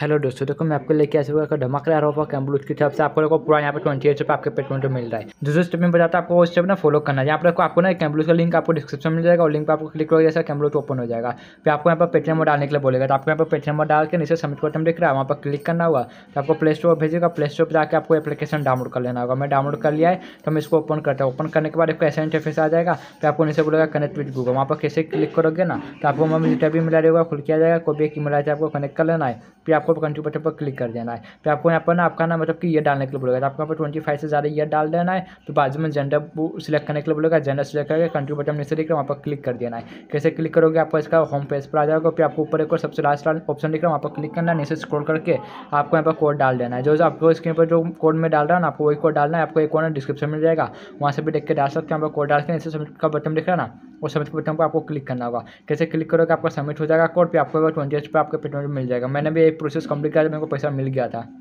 hello दोस्तों देखो मैं आपको लेके ऐसे का धमाकेदार ऑफर कैम्बलूज की तरफ से आपको देखो पूरा यहाँ पे ट्वेंटी एट रुपये आपके पेटमेंट में मिल रहा है दूसरे स्टेप में बताता आपको वो स्टेप ना फॉलो करना है यहाँ पर आपको ना कैम्बलूज का लिंक आपको डिस्क्रिप्शन मिल जाएगा और लिंक पर आपको क्लिक करोगे जैसा कैम्बलूज ओपन हो जाएगा फिर आपको यहाँ पर पेट नंबर डालने के लिए बोलेगा तो आपको यहाँ पर पेट नंबर डाल के नीचे सबमिट बटन दिख रहा है वहाँ पर क्लिक करना होगा तो आपको प्ले स्टोर भेजेगा प्ले स्टोर पर जाकर आपको एप्लीकेशन डाउनलोड कर लेना होगा मैं डाउनलोड कर लिया है तो मैं इसको ओपन करता हूँ ओपन करने के बाद आपको ऐसा इंटरफेस आ जाएगा फिर आपको नीचे बोलेगा कनेक्ट विद गूगल वहाँ पर कैसे क्लिक करोगे ना तो आपको मम्मी जितना भी मिला रहेगा खुल किया जाएगा कोई भी एक मिला तो आपको कनेक्ट कर लेना है फिर आपको आपको कंट्री बटन पर क्लिक कर देना है फिर आपको यहाँ पर ना आपका ना मतलब कि ये डालने के लिए बोलेगा तो आपको यहाँ पर ट्वेंटी फाइव से ज़्यादा ईयर डाल देना है तो बाजू में जेंडर सिलेक्ट करने के लिए बोलेगा जेंडर सिलेक्ट करके कंट्री बटन नीचे दिख रहा वहाँ पर क्लिक कर देना है कैसे क्लिक करोगे आपको इसका होम पेज पर आ जाएगा फिर आपको ऊपर एक और सबसे लास्ट ऑप्शन दिख रहा है वहाँ पर क्लिक करना है नीचे स्क्रोल करके आपको यहाँ पर कोड डाल देना है जो आपको स्क्रीन पर जो कोड में डाल रहा है ना आपको वही कोड डालना है आपको एक कोड डिस्क्रिप्शन मिल जाएगा वहाँ से भी देख के डाल सकते हैं यहाँ पर कोड डाल के नीचे सबमिट का बटन देख रहा है ना और सबमिट बटन पर आपको क्लिक करना होगा कैसे क्लिक करोगे आपका सबमिट हो जाएगा कोड पे आपको ट्वेंटी एच पे आपके पेमेंट मिल जाएगा मैंने भी एक प्रोसेस कंप्लीट किया था मेरे को पैसा मिल गया था